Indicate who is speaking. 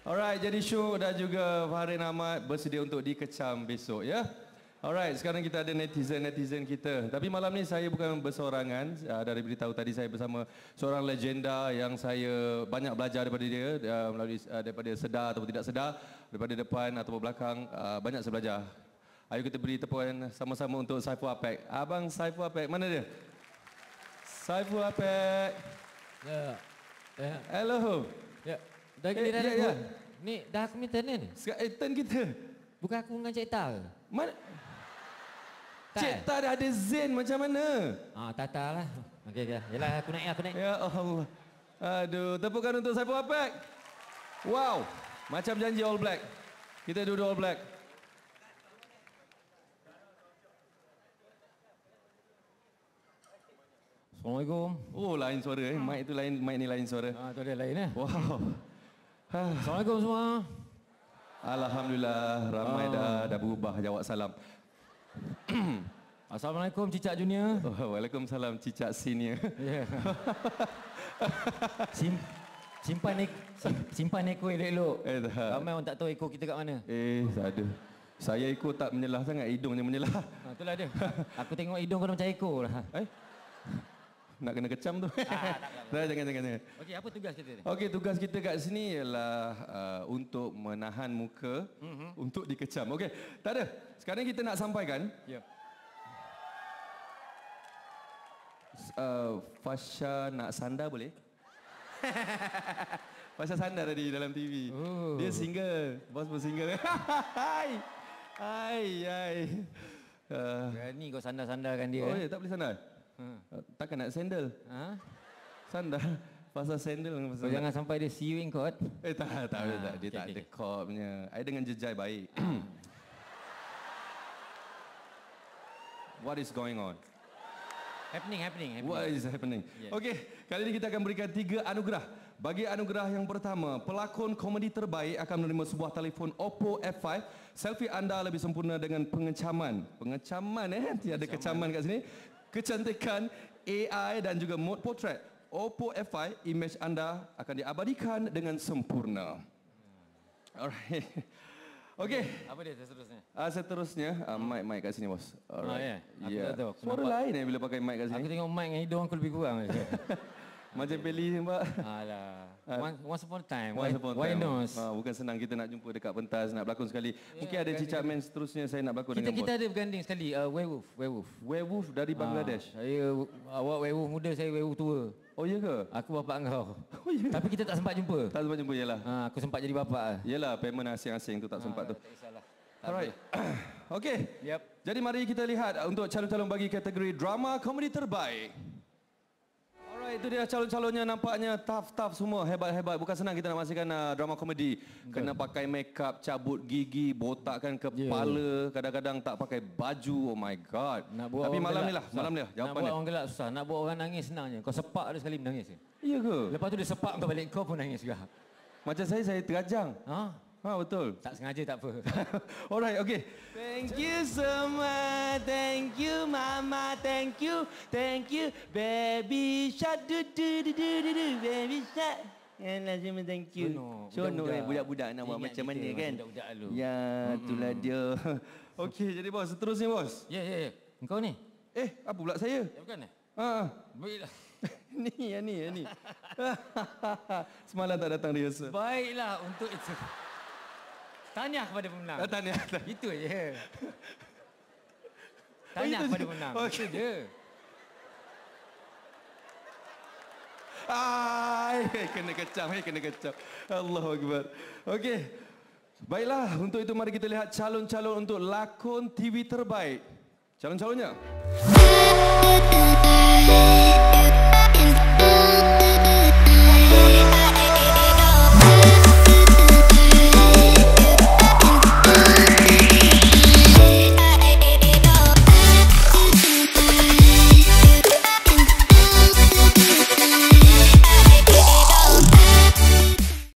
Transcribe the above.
Speaker 1: Alright, jadi Syuk dan juga Farin Ahmad bersedia untuk dikecam besok ya. Alright, sekarang kita ada netizen-netizen kita. Tapi malam ni saya bukan bersorangan. Uh, dari beritahu tadi saya bersama seorang legenda yang saya banyak belajar daripada dia. Uh, melalui uh, daripada sedar atau tidak sedar. Daripada depan atau belakang, uh, banyak saya belajar. Ayo kita beri tepuan sama-sama untuk Saifu Apek. Abang Saifu Apek, mana dia? Saifu Apek. Yeah. Yeah. Hello. Yeah. Dah gini eh, dah ya, ya, Ni dah aku minta ni. Sekarang eh, turn kita. Bukan aku dengan Cik Tal. Mana? Tak Cik Tal ada zen macam mana? Ah, oh, tak lah. Okey, okey. Yelah aku naik, aku naik. Ya Allah. Aduh, tepukan untuk Saipul Apek. Wow. Macam janji All Black. Kita duduk All Black. Assalamualaikum. Oh, lain suara eh. Ah. Mic tu lain, mic ni lain suara. Ah, tu ada lain eh. Wow. Assalamualaikum semua. Alhamdulillah, ramai uh. dah dah berubah jawab salam. Assalamualaikum Cicak Junior. Oh, Waalaikumsalam Cicak Senior. Yeah. Sim simpan ek simpan ekor elok-elok. Eh, ramai orang tak tahu ekor kita kat mana. Eh, tak ada. Saya ekor tak menyelah sangat, hidung je menyelah. Ha, itulah dia. Aku tengok hidung kau macam ekor lah. Eh? nak kena kecam tu. Ah, tak, jangan, jangan, jangan. Okey, apa tugas kita ni? Okey, tugas kita kat sini ialah uh, untuk menahan muka mm-hmm. untuk dikecam. Okey, tak ada. Sekarang kita nak sampaikan. Ya. Yeah. Uh, Fasha nak sandar boleh? Fasha sandar tadi dalam TV. Ooh. Dia single. Bos pun single. hai. Hai, hai. Uh, Berani kau sandar-sandarkan dia. Oh, eh? ya, tak boleh sandar? Ha. Takkan nak sandal? Ha? Sandal? Pasal sandal dengan pasal... Jangan sampai dia see you Eh tak, tak, tak. Ha, dia okay, tak okay, ada okay. court punya. Saya dengan jejai baik. What is going on? Happening, happening, happening. What is happening? Yes. Okay, kali ini kita akan berikan tiga anugerah. Bagi anugerah yang pertama, pelakon komedi terbaik akan menerima sebuah telefon Oppo F5. Selfie anda lebih sempurna dengan pengecaman. Pengecaman eh, tiada kecaman kat sini kecantikan AI dan juga mode portrait OPPO F5 image anda akan diabadikan dengan sempurna. Alright. Okey. Apa dia ah, seterusnya? Uh, ah, seterusnya, uh, mic mic kat sini bos. Ah, ya. Alright. Oh, ya. Yeah. Yeah. Suara lain eh bila pakai mic kat sini. Aku tengok mic dengan hidung aku lebih kurang. Macam Belly ni mbak. Alah. Ah. Once, once upon a time. Once upon why, time. Why ah, ha, bukan senang kita nak jumpa dekat pentas, nak berlakon sekali. Yeah, Mungkin ada Cicak Man seterusnya saya nak berlakon kita, dengan Kita bos. ada berganding sekali. Uh, werewolf. Werewolf. Werewolf dari ah, Bangladesh. Ha, saya awak werewolf muda, saya werewolf tua. Oh iya ke? Aku bapak engkau. Oh ya. Tapi kita tak sempat jumpa. Tak sempat jumpa iyalah. Ha, aku sempat jadi bapak Iyalah, Yalah, payment asing-asing tu tak sempat tu. Tak salah. Alright. Okay. Yep. Jadi mari kita lihat untuk calon-calon bagi kategori drama komedi terbaik itu dia calon-calonnya nampaknya tough-tough semua hebat-hebat bukan senang kita nak masukkan uh, drama komedi kena Good. pakai makeup cabut gigi botakkan kepala yeah. kadang-kadang tak pakai baju oh my god nak buat tapi orang malam ni lah malam ni lah jawapan nak buat dia. orang gelak susah nak buat orang nangis senangnya kau sepak ada sekali menangis ya ke lepas tu dia sepak kau balik kau pun nangis juga macam saya saya terajang ha Ha, betul. Tak sengaja tak apa. Alright, okay.
Speaker 2: Thank you
Speaker 1: semua. Thank you mama. Thank you. Thank you baby. Shut do do do do do do baby. Shut. Yang lah semua thank you. So no, budak-budak, eh. budak-budak nak buat macam mana kan? Budak-budak lu. Ya, itulah dia. okay, jadi bos, seterusnya bos. Ya, yeah, ya, yeah, ya. Yeah. Engkau ni? Eh, apa pula saya? Ya, bukan eh? Ha, ah. Ha. Baiklah. ni, ya ni, ya ni. Semalam tak datang rehearsal. Baiklah, untuk itu. Tanya kepada pemenang. Oh, tanya. tanya. Itu aja. Oh, tanya Itu kepada pemenang. Oh, Itu aja. Ai, kena kecam, hei, kena kecam. Allahu Akbar. Okey. Baiklah, untuk itu mari kita lihat calon-calon untuk lakon TV terbaik. Calon-calonnya.